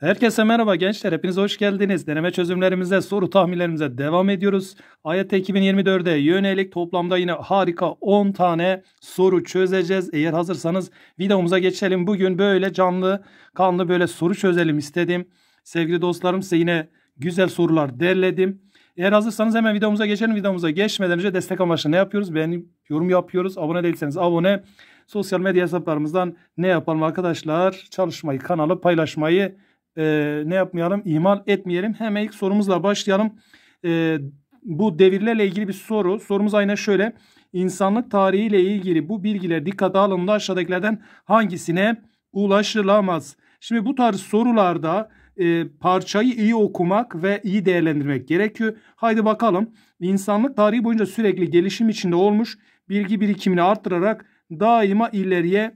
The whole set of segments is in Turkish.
Herkese merhaba gençler. Hepiniz hoş geldiniz. Deneme çözümlerimize, soru tahminlerimize devam ediyoruz. Ayet 2024'e yönelik toplamda yine harika 10 tane soru çözeceğiz. Eğer hazırsanız videomuza geçelim. Bugün böyle canlı, kanlı böyle soru çözelim istedim. Sevgili dostlarım size yine güzel sorular derledim. Eğer hazırsanız hemen videomuza geçelim. Videomuza geçmeden önce destek amaçlı ne yapıyoruz? Beğenip yorum yapıyoruz. Abone değilseniz abone. Sosyal medya hesaplarımızdan ne yapalım arkadaşlar? Çalışmayı, kanalı paylaşmayı e, ne yapmayalım? ihmal etmeyelim. Hemen ilk sorumuzla başlayalım. E, bu devirlerle ilgili bir soru. Sorumuz aynen şöyle. İnsanlık tarihiyle ilgili bu bilgiler dikkate alındığında aşağıdakilerden hangisine ulaşılamaz? Şimdi bu tarz sorularda e, parçayı iyi okumak ve iyi değerlendirmek gerekiyor. Haydi bakalım. İnsanlık tarihi boyunca sürekli gelişim içinde olmuş bilgi birikimini arttırarak daima ileriye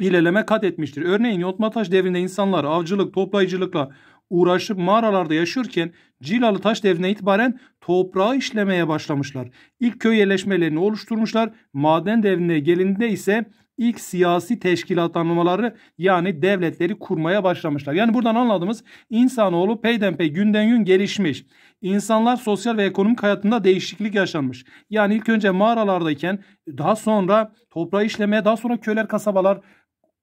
hileleme kat etmiştir. Örneğin yontma devrinde insanlar avcılık, toplayıcılıkla uğraşıp mağaralarda yaşıyorken Cilalı taş devrine itibaren toprağı işlemeye başlamışlar. İlk köy yerleşmelerini oluşturmuşlar. Maden devrine gelinde ise ilk siyasi teşkilatlanmaları yani devletleri kurmaya başlamışlar. Yani buradan anladığımız insanoğlu peydenpey günden gün gelişmiş. İnsanlar sosyal ve ekonomik hayatında değişiklik yaşanmış. Yani ilk önce mağaralardayken daha sonra toprağı işlemeye daha sonra köyler kasabalar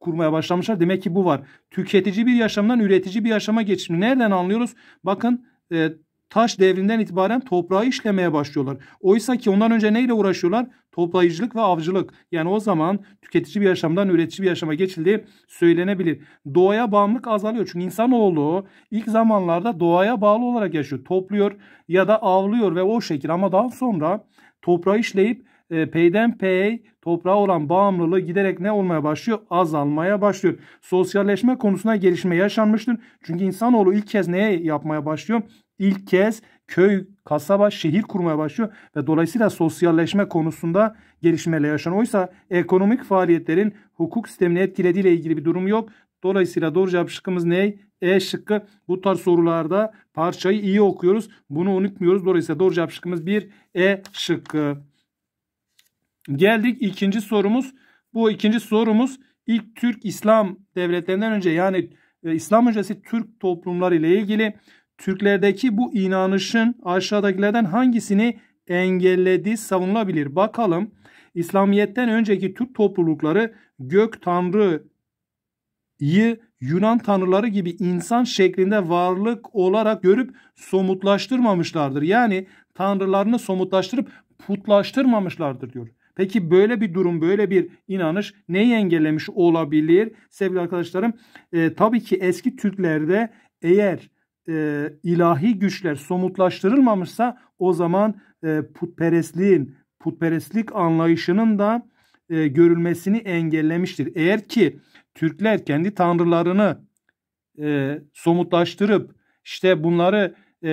kurmaya başlamışlar. Demek ki bu var. Tüketici bir yaşamdan üretici bir yaşama geçişini nereden anlıyoruz? Bakın e, taş devrinden itibaren toprağı işlemeye başlıyorlar. Oysa ki ondan önce neyle uğraşıyorlar? Toplayıcılık ve avcılık. Yani o zaman tüketici bir yaşamdan üretici bir yaşama geçildi söylenebilir. Doğaya bağımlılık azalıyor. Çünkü insanoğlu ilk zamanlarda doğaya bağlı olarak yaşıyor. Topluyor ya da avlıyor ve o şekil ama daha sonra toprağı işleyip e, peydenpey toprağa olan bağımlılığı giderek ne olmaya başlıyor? Azalmaya başlıyor. Sosyalleşme konusuna gelişme yaşanmıştır. Çünkü insanoğlu ilk kez neye yapmaya başlıyor? İlk kez köy, kasaba, şehir kurmaya başlıyor ve dolayısıyla sosyalleşme konusunda gelişmeler yaşanıyor. Oysa ekonomik faaliyetlerin hukuk sistemini etkilediğiyle ilgili bir durum yok. Dolayısıyla doğru cevap şıkkımız ne? E şıkkı. Bu tarz sorularda parçayı iyi okuyoruz. Bunu unutmuyoruz. Dolayısıyla doğru cevap şıkkımız bir E şıkkı. Geldik ikinci sorumuz. Bu ikinci sorumuz ilk Türk İslam devletlerinden önce yani e, İslam öncesi Türk toplumları ile ilgili Türklerdeki bu inanışın aşağıdakilerden hangisini engelledi savunulabilir. Bakalım İslamiyet'ten önceki Türk toplulukları gök tanrıyı Yunan tanrıları gibi insan şeklinde varlık olarak görüp somutlaştırmamışlardır. Yani tanrılarını somutlaştırıp putlaştırmamışlardır diyor. Peki böyle bir durum, böyle bir inanış neyi engellemiş olabilir? Sevgili arkadaşlarım, e, tabii ki eski Türklerde eğer e, ilahi güçler somutlaştırılmamışsa o zaman e, putperestliğin, putperestlik anlayışının da e, görülmesini engellemiştir. Eğer ki Türkler kendi tanrılarını e, somutlaştırıp işte bunları e,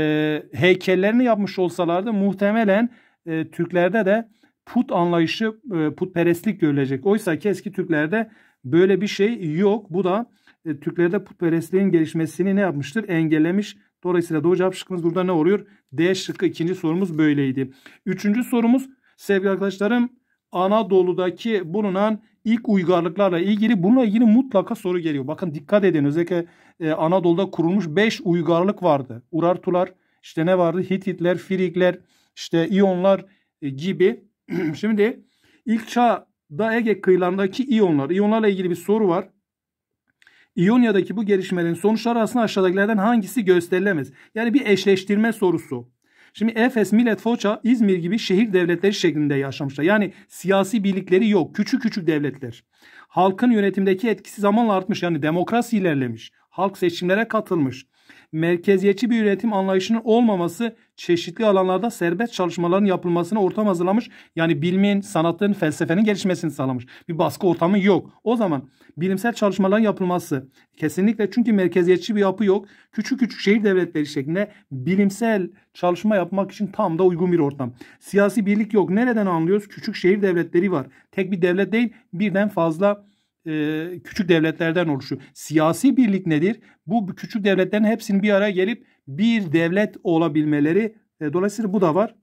heykellerini yapmış olsalardı muhtemelen e, Türklerde de put anlayışı e, putperestlik görülecek. Oysa ki eski Türklerde böyle bir şey yok. Bu da e, Türklerde putperestliğin gelişmesini ne yapmıştır? Engellemiş. Dolayısıyla doğru cevap şıkkımız burada ne oluyor? D şıkkı ikinci sorumuz böyleydi. Üçüncü sorumuz sevgili arkadaşlarım Anadolu'daki bulunan ilk uygarlıklarla ilgili bununla ilgili mutlaka soru geliyor. Bakın dikkat edin özellikle e, Anadolu'da kurulmuş 5 uygarlık vardı. Urartular işte ne vardı? Hititler, Firikler, işte İyonlar e, gibi Şimdi ilk çağda Ege kıyılarındaki iyonlar. İyonlarla ilgili bir soru var. İyonya'daki bu gelişmelerin sonuçları aslında aşağıdakilerden hangisi gösterilemez? Yani bir eşleştirme sorusu. Şimdi Efes, Millet, Foça, İzmir gibi şehir devletleri şeklinde yaşamışlar. Yani siyasi birlikleri yok. Küçük küçük devletler. Halkın yönetimdeki etkisi zamanla artmış. Yani demokrasi ilerlemiş. Halk seçimlere katılmış merkeziyetçi bir üretim anlayışının olmaması çeşitli alanlarda serbest çalışmaların yapılmasına ortam hazırlamış. Yani bilimin, sanatların, felsefenin gelişmesini sağlamış. Bir baskı ortamı yok. O zaman bilimsel çalışmaların yapılması kesinlikle çünkü merkeziyetçi bir yapı yok. Küçük küçük şehir devletleri şeklinde bilimsel çalışma yapmak için tam da uygun bir ortam. Siyasi birlik yok. Nereden anlıyoruz? Küçük şehir devletleri var. Tek bir devlet değil birden fazla e, küçük devletlerden oluşuyor. Siyasi birlik nedir? Bu küçük devletlerin hepsinin bir araya gelip bir devlet olabilmeleri. E, dolayısıyla bu da var.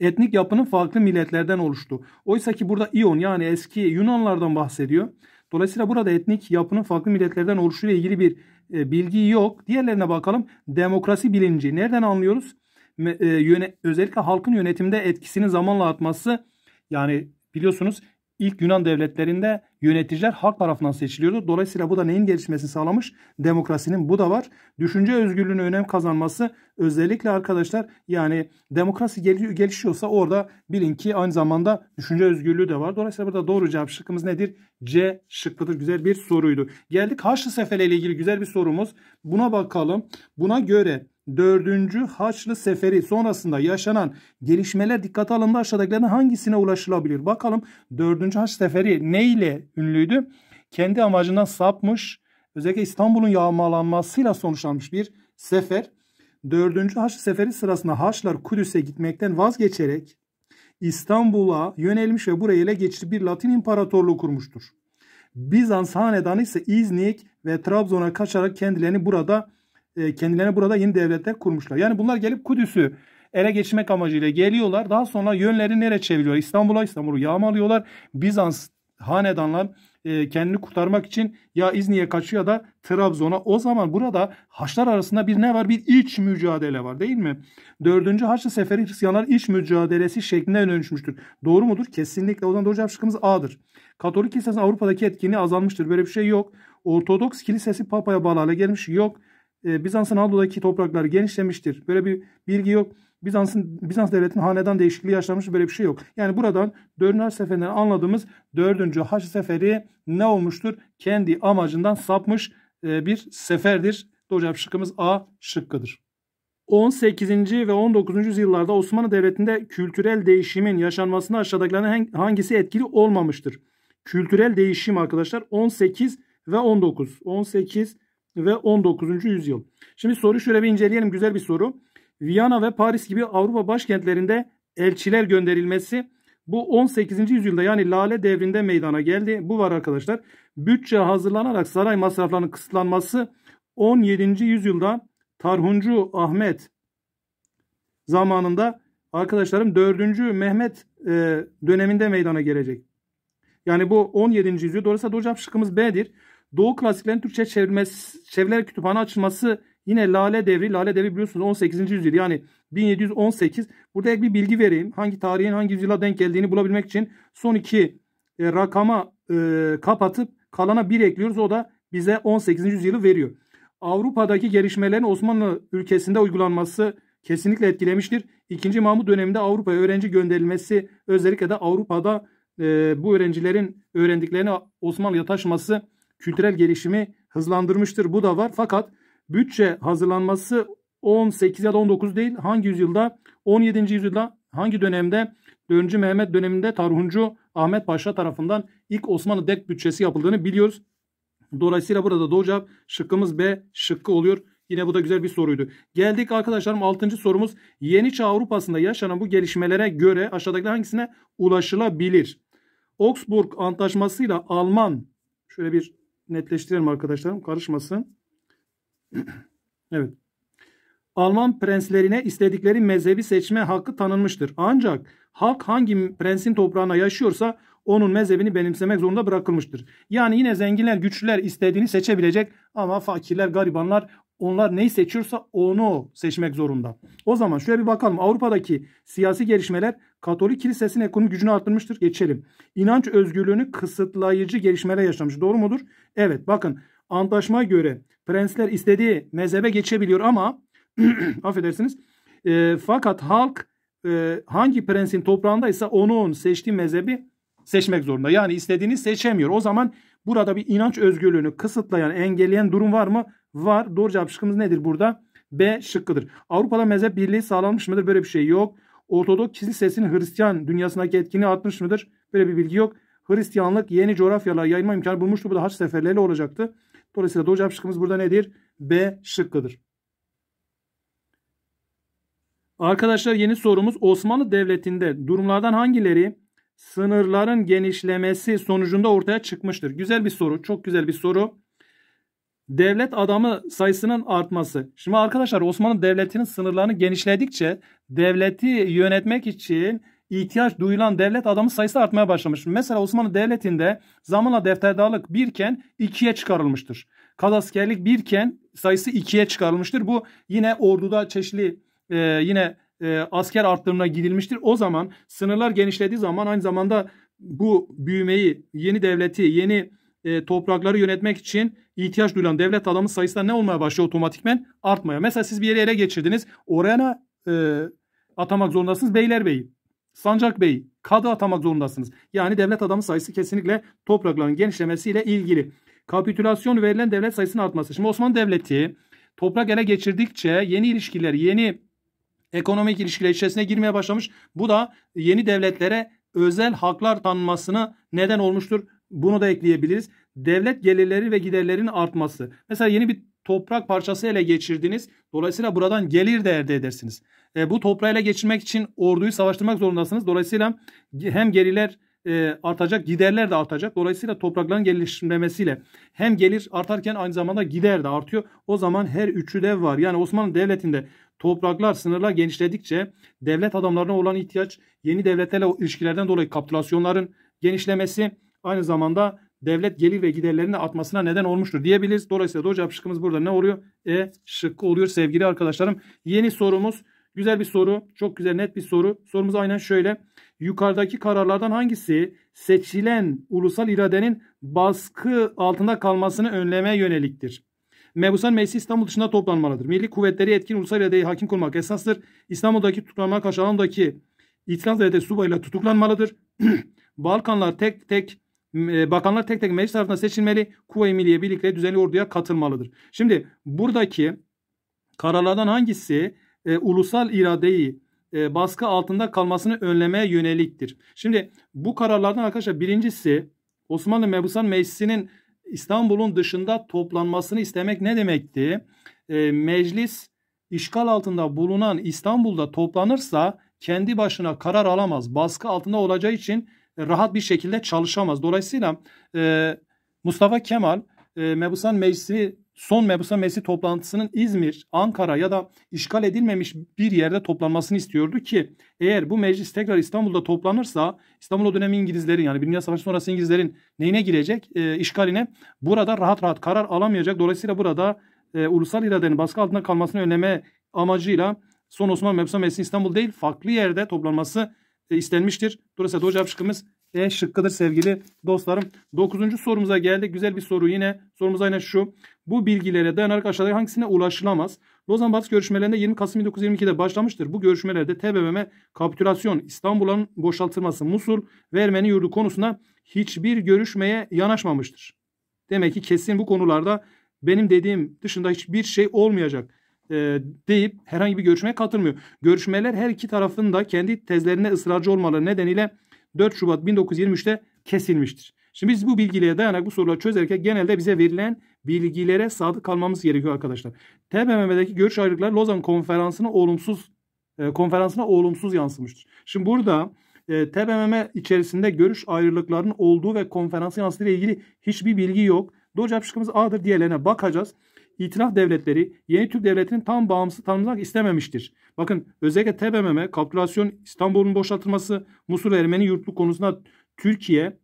Etnik yapının farklı milletlerden oluştu. Oysa ki burada İon yani eski Yunanlardan bahsediyor. Dolayısıyla burada etnik yapının farklı milletlerden oluşuyla ilgili bir e, bilgi yok. Diğerlerine bakalım. Demokrasi bilinci nereden anlıyoruz? özellikle halkın yönetimde etkisinin zamanla artması yani biliyorsunuz ilk Yunan devletlerinde Yöneticiler halk tarafından seçiliyordu. Dolayısıyla bu da neyin gelişmesini sağlamış? Demokrasinin bu da var. Düşünce özgürlüğünün önem kazanması özellikle arkadaşlar yani demokrasi gel gelişiyorsa orada bilin ki aynı zamanda düşünce özgürlüğü de var. Dolayısıyla burada doğru cevap şıkkımız nedir? C şıkkıdır. Güzel bir soruydu. Geldik Haçlı Seferi ile ilgili güzel bir sorumuz. Buna bakalım. Buna göre 4. Haçlı Seferi sonrasında yaşanan gelişmeler dikkate alındı aşağıdakilerden hangisine ulaşılabilir? Bakalım 4. Haçlı Seferi ne ile ünlüydü. Kendi amacından sapmış, özellikle İstanbul'un yağmalanmasıyla sonuçlanmış bir sefer. Dördüncü Haçlı Seferi sırasında Haçlar Kudüs'e gitmekten vazgeçerek İstanbul'a yönelmiş ve burayı ele geçirip bir Latin imparatorluğu kurmuştur. Bizans hanedanı ise İznik ve Trabzon'a kaçarak kendilerini burada e, kendilerine burada yeni devletler kurmuşlar. Yani bunlar gelip Kudüs'ü ele geçirmek amacıyla geliyorlar. Daha sonra yönleri nereye çeviriyor? İstanbul'a İstanbul'u yağmalıyorlar. Bizans hanedanlar e, kendini kurtarmak için ya İzni'ye kaçıyor ya da Trabzon'a. O zaman burada Haçlar arasında bir ne var? Bir iç mücadele var değil mi? Dördüncü Haçlı Seferi Hristiyanlar iç mücadelesi şeklinde öne dönüşmüştür. Doğru mudur? Kesinlikle. O zaman doğru cevap şıkkımız A'dır. Katolik Kilisesi'nin Avrupa'daki etkinliği azalmıştır. Böyle bir şey yok. Ortodoks Kilisesi Papa'ya bağlı hale gelmiş. Yok. E, Bizans'ın Anadolu'daki toprakları genişlemiştir. Böyle bir bilgi yok. Bizans'ın Bizans devletinin hanedan değişikliği yaşlanmış böyle bir şey yok. Yani buradan 4. seferinden anladığımız 4. Haç seferi ne olmuştur? Kendi amacından sapmış e, bir seferdir. Doğru şıkkımız A şıkkıdır. 18. ve 19. yüzyıllarda Osmanlı Devleti'nde kültürel değişimin yaşanmasına aşağıdakilerden hangisi etkili olmamıştır? Kültürel değişim arkadaşlar 18 ve 19. 18 ve 19. yüzyıl. Şimdi soru şöyle bir inceleyelim. Güzel bir soru. Viyana ve Paris gibi Avrupa başkentlerinde elçiler gönderilmesi bu 18. yüzyılda yani Lale devrinde meydana geldi. Bu var arkadaşlar. Bütçe hazırlanarak saray masraflarının kısıtlanması 17. yüzyılda Tarhuncu Ahmet zamanında arkadaşlarım 4. Mehmet e, döneminde meydana gelecek. Yani bu 17. yüzyıl. Dolayısıyla hocam şıkkımız B'dir. Doğu klasiklerin Türkçe çevrilmesi, çeviriler kütüphane açılması Yine Lale Devri, Lale Devri biliyorsunuz 18. yüzyıl yani 1718. Burada ek bir bilgi vereyim. Hangi tarihin hangi yüzyıla denk geldiğini bulabilmek için son iki e, rakama e, kapatıp kalana bir ekliyoruz. O da bize 18. yüzyılı veriyor. Avrupa'daki gelişmelerin Osmanlı ülkesinde uygulanması kesinlikle etkilemiştir. İkinci Mahmut döneminde Avrupa'ya öğrenci gönderilmesi özellikle de Avrupa'da e, bu öğrencilerin öğrendiklerini Osmanlı'ya taşıması kültürel gelişimi hızlandırmıştır. Bu da var. Fakat Bütçe hazırlanması 18 ya da 19 değil hangi yüzyılda 17. yüzyılda hangi dönemde 4. Mehmet döneminde Tarhuncu Ahmet Paşa tarafından ilk Osmanlı DEK bütçesi yapıldığını biliyoruz. Dolayısıyla burada doğru cevap şıkkımız B şıkkı oluyor. Yine bu da güzel bir soruydu. Geldik arkadaşlarım 6. sorumuz. Yeni Çağ Avrupa'sında yaşanan bu gelişmelere göre aşağıdaki hangisine ulaşılabilir? Augsburg Antlaşması ile Alman şöyle bir netleştirelim arkadaşlarım karışmasın evet. Alman prenslerine istedikleri mezhebi seçme hakkı tanınmıştır. Ancak halk hangi prensin toprağına yaşıyorsa onun mezhebini benimsemek zorunda bırakılmıştır. Yani yine zenginler, güçlüler istediğini seçebilecek ama fakirler, garibanlar onlar neyi seçiyorsa onu seçmek zorunda. O zaman şöyle bir bakalım. Avrupa'daki siyasi gelişmeler Katolik Kilisesi'nin ekonomik gücünü arttırmıştır. Geçelim. İnanç özgürlüğünü kısıtlayıcı gelişmeler yaşamış. Doğru mudur? Evet bakın antlaşma göre prensler istediği mezhebe geçebiliyor ama affedersiniz e, fakat halk e, hangi prensin toprağındaysa onun seçtiği mezhebi seçmek zorunda. Yani istediğini seçemiyor. O zaman burada bir inanç özgürlüğünü kısıtlayan, engelleyen durum var mı? Var. Doğru cevap şıkkımız nedir burada? B şıkkıdır. Avrupa'da mezhep birliği sağlanmış mıdır? Böyle bir şey yok. Ortodok kilisesinin Hristiyan dünyasındaki etkini artmış mıdır? Böyle bir bilgi yok. Hristiyanlık yeni coğrafyalara yayılma imkanı bulmuştu. Bu da haç seferleriyle olacaktı. Dolayısıyla doğru cevap şıkkımız burada nedir? B şıkkıdır. Arkadaşlar yeni sorumuz Osmanlı Devleti'nde durumlardan hangileri sınırların genişlemesi sonucunda ortaya çıkmıştır? Güzel bir soru. Çok güzel bir soru. Devlet adamı sayısının artması. Şimdi arkadaşlar Osmanlı Devleti'nin sınırlarını genişledikçe devleti yönetmek için ihtiyaç duyulan devlet adamı sayısı artmaya başlamış. Mesela Osmanlı Devleti'nde zamanla defterdarlık birken ikiye çıkarılmıştır. Kadaskerlik birken sayısı ikiye çıkarılmıştır. Bu yine orduda çeşitli e, yine e, asker arttırımına gidilmiştir. O zaman sınırlar genişlediği zaman aynı zamanda bu büyümeyi, yeni devleti, yeni e, toprakları yönetmek için ihtiyaç duyulan devlet adamı sayısı ne olmaya başlıyor otomatikmen? Artmaya. Mesela siz bir yere ele geçirdiniz. Oraya e, atamak zorundasınız Beylerbeyi. Sancak Bey kadı atamak zorundasınız. Yani devlet adamı sayısı kesinlikle toprakların genişlemesiyle ilgili. Kapitülasyon verilen devlet sayısının artması. Şimdi Osmanlı Devleti toprak ele geçirdikçe yeni ilişkiler, yeni ekonomik ilişkiler içerisine girmeye başlamış. Bu da yeni devletlere özel haklar tanınmasına neden olmuştur. Bunu da ekleyebiliriz. Devlet gelirleri ve giderlerin artması. Mesela yeni bir toprak parçası ele geçirdiniz. Dolayısıyla buradan gelir de elde edersiniz. E, bu toprağı ele geçirmek için orduyu savaştırmak zorundasınız. Dolayısıyla hem geriler e, artacak, giderler de artacak. Dolayısıyla toprakların gelişmemesiyle hem gelir artarken aynı zamanda gider de artıyor. O zaman her üçü de var. Yani Osmanlı Devleti'nde topraklar, sınırlar genişledikçe devlet adamlarına olan ihtiyaç, yeni devletlerle ilişkilerden dolayı kapitülasyonların genişlemesi aynı zamanda devlet gelir ve giderlerinin artmasına neden olmuştur diyebiliriz. Dolayısıyla doğru cevap şıkkımız burada ne oluyor? E şıkkı oluyor sevgili arkadaşlarım. Yeni sorumuz Güzel bir soru. Çok güzel net bir soru. Sorumuz aynen şöyle. Yukarıdaki kararlardan hangisi seçilen ulusal iradenin baskı altında kalmasını önlemeye yöneliktir? Mebusan meclisi İstanbul dışında toplanmalıdır. Milli kuvvetleri etkin ulusal iradeye hakim kılmak esastır. İstanbul'daki tutuklanma karşı alandaki itiraz ede subayla tutuklanmalıdır. Balkanlar tek tek e, bakanlar tek tek meclis tarafından seçilmeli. Kuvve-i Milliye birlikte düzenli orduya katılmalıdır. Şimdi buradaki kararlardan hangisi e, ulusal iradeyi e, baskı altında kalmasını önlemeye yöneliktir. Şimdi bu kararlardan arkadaşlar birincisi Osmanlı Mebusan Meclisi'nin İstanbul'un dışında toplanmasını istemek ne demekti? E, meclis işgal altında bulunan İstanbul'da toplanırsa kendi başına karar alamaz. Baskı altında olacağı için rahat bir şekilde çalışamaz. Dolayısıyla e, Mustafa Kemal e, Mebusan Meclisi son Mebusa Meclisi toplantısının İzmir, Ankara ya da işgal edilmemiş bir yerde toplanmasını istiyordu ki eğer bu meclis tekrar İstanbul'da toplanırsa İstanbul o dönemi İngilizlerin yani dünya Savaşı sonrası İngilizlerin neyine girecek? E, işgaline burada rahat rahat karar alamayacak. Dolayısıyla burada e, ulusal iradenin baskı altında kalmasını önleme amacıyla son Osmanlı Mebusa Meclisi İstanbul değil farklı yerde toplanması e, istenmiştir. Dolayısıyla doğru cevap şıkkımız e şıkkıdır sevgili dostlarım. Dokuzuncu sorumuza geldik. Güzel bir soru yine. Sorumuz aynen şu. Bu bilgilere dayanarak aşağıdaki hangisine ulaşılamaz? Lozan Barış görüşmelerinde 20 Kasım 1922'de başlamıştır. Bu görüşmelerde TBMM kapitülasyon, İstanbul'un boşaltılması, Musul ve Ermeni yurdu konusunda hiçbir görüşmeye yanaşmamıştır. Demek ki kesin bu konularda benim dediğim dışında hiçbir şey olmayacak e, deyip herhangi bir görüşmeye katılmıyor. Görüşmeler her iki tarafın da kendi tezlerine ısrarcı olmaları nedeniyle 4 Şubat 1923'te kesilmiştir. Şimdi biz bu bilgilere dayanarak bu soruları çözerken genelde bize verilen bilgilere sadık kalmamız gerekiyor arkadaşlar. TBMM'deki görüş ayrılıkları Lozan konferansına olumsuz e, konferansına olumsuz yansımıştır. Şimdi burada e, TBMM içerisinde görüş ayrılıklarının olduğu ve konferansı yansıdığı ile ilgili hiçbir bilgi yok. Doğru cevap şıkkımız A'dır. Diğerlerine bakacağız itilaf devletleri yeni Türk devletinin tam bağımsız tanımlamak istememiştir. Bakın özellikle TBMM, kapitülasyon, İstanbul'un boşaltılması, Musul Ermeni yurtluk konusunda Türkiye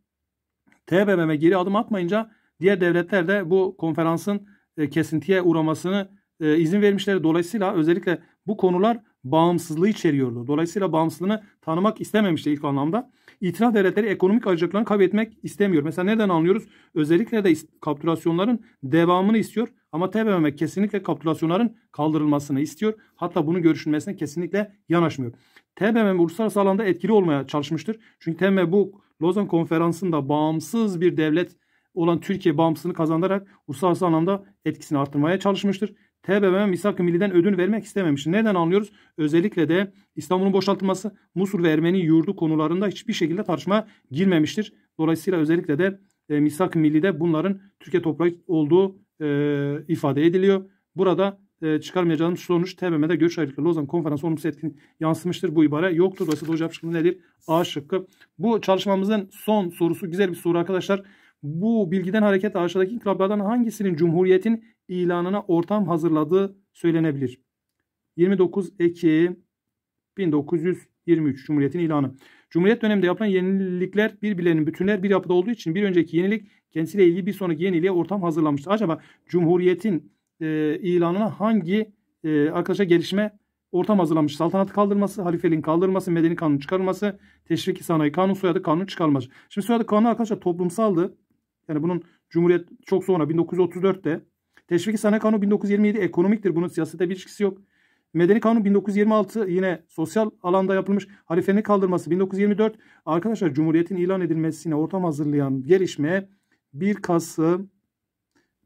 TBMM'e geri adım atmayınca diğer devletler de bu konferansın e, kesintiye uğramasını e, izin vermişler. Dolayısıyla özellikle bu konular bağımsızlığı içeriyordu. Dolayısıyla bağımsızlığını tanımak istememişti ilk anlamda. İtiraf devletleri ekonomik ayrıcalıklarını kaybetmek istemiyor. Mesela nereden anlıyoruz? Özellikle de kapitülasyonların devamını istiyor. Ama TBMM kesinlikle kapitülasyonların kaldırılmasını istiyor. Hatta bunu görüşülmesine kesinlikle yanaşmıyor. TBMM uluslararası alanda etkili olmaya çalışmıştır. Çünkü TBMM bu Lozan Konferansı'nda bağımsız bir devlet olan Türkiye bağımsızlığını kazandırarak uluslararası anlamda etkisini artırmaya çalışmıştır. TBMM misak-ı milliden ödün vermek istememiş. Neden anlıyoruz? Özellikle de İstanbul'un boşaltılması Musul ve Ermeni yurdu konularında hiçbir şekilde tartışma girmemiştir. Dolayısıyla özellikle de e, misak-ı millide bunların Türkiye toprak olduğu e, ifade ediliyor. Burada e, çıkarmayacağımız sonuç TBMM'de görüş ayrılıkları Lozan konferansı olumsuz etkin yansımıştır. Bu ibare yoktur. Dolayısıyla doğru cevap şıkkı nedir? A şıkkı. Bu çalışmamızın son sorusu güzel bir soru arkadaşlar. Bu bilgiden hareket aşağıdaki inkılaplardan hangisinin Cumhuriyet'in ilanına ortam hazırladığı söylenebilir? 29 Ekim 1923 Cumhuriyet'in ilanı. Cumhuriyet döneminde yapılan yenilikler birbirlerinin bütünler bir yapıda olduğu için bir önceki yenilik kendisiyle ilgili bir sonraki yeniliğe ortam hazırlanmıştır. Acaba Cumhuriyet'in e, ilanına hangi e, arkadaşa gelişme ortam hazırlanmış. Saltanat kaldırması, halifeliğin kaldırması, medeni kanun çıkarılması, teşviki sanayi kanun soyadı kanun çıkarılması. Şimdi soyadı Kanun arkadaşlar toplumsaldı. Yani bunun Cumhuriyet çok sonra 1934'te. teşvik Sana Kanunu 1927 ekonomiktir. Bunun siyasete bir ilişkisi yok. Medeni Kanun 1926 yine sosyal alanda yapılmış. Halifenin kaldırması 1924. Arkadaşlar Cumhuriyet'in ilan edilmesine ortam hazırlayan gelişme 1 Kasım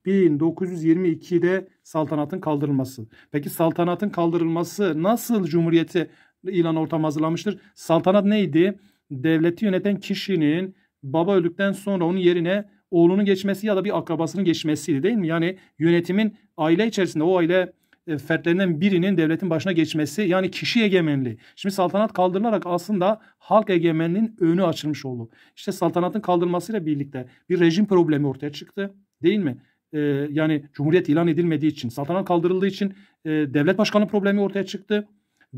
1922'de saltanatın kaldırılması. Peki saltanatın kaldırılması nasıl cumhuriyeti ilan ortam hazırlamıştır? Saltanat neydi? Devleti yöneten kişinin baba öldükten sonra onun yerine oğlunun geçmesi ya da bir akrabasının geçmesiydi değil mi? Yani yönetimin aile içerisinde o aile e, fertlerinden birinin devletin başına geçmesi yani kişi egemenliği. Şimdi saltanat kaldırılarak aslında halk egemenliğinin önü açılmış oldu. İşte saltanatın kaldırılmasıyla birlikte bir rejim problemi ortaya çıktı değil mi? Ee, yani cumhuriyet ilan edilmediği için, saltanat kaldırıldığı için e, devlet başkanı problemi ortaya çıktı.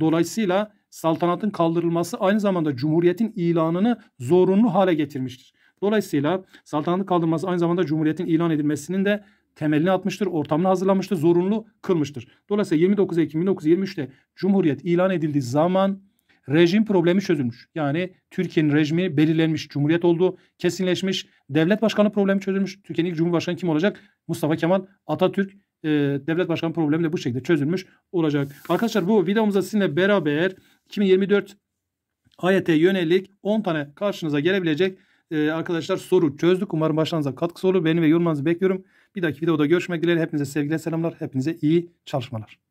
Dolayısıyla saltanatın kaldırılması aynı zamanda cumhuriyetin ilanını zorunlu hale getirmiştir. Dolayısıyla saltanatın kaldırılması aynı zamanda Cumhuriyet'in ilan edilmesinin de temelini atmıştır, ortamını hazırlamıştır, zorunlu kılmıştır. Dolayısıyla 29 Ekim 1923'te Cumhuriyet ilan edildiği zaman rejim problemi çözülmüş. Yani Türkiye'nin rejimi belirlenmiş, cumhuriyet olduğu kesinleşmiş. Devlet başkanı problemi çözülmüş. Türkiye'nin ilk cumhurbaşkanı kim olacak? Mustafa Kemal Atatürk e, devlet başkanı problemi de bu şekilde çözülmüş olacak. Arkadaşlar bu videomuzda sizinle beraber 2024 ayete yönelik 10 tane karşınıza gelebilecek ee, arkadaşlar soru çözdük. Umarım başlarınıza katkısı olur. Beni ve yorumlarınızı bekliyorum. Bir dahaki videoda görüşmek dileğiyle. Hepinize sevgiler, selamlar. Hepinize iyi çalışmalar.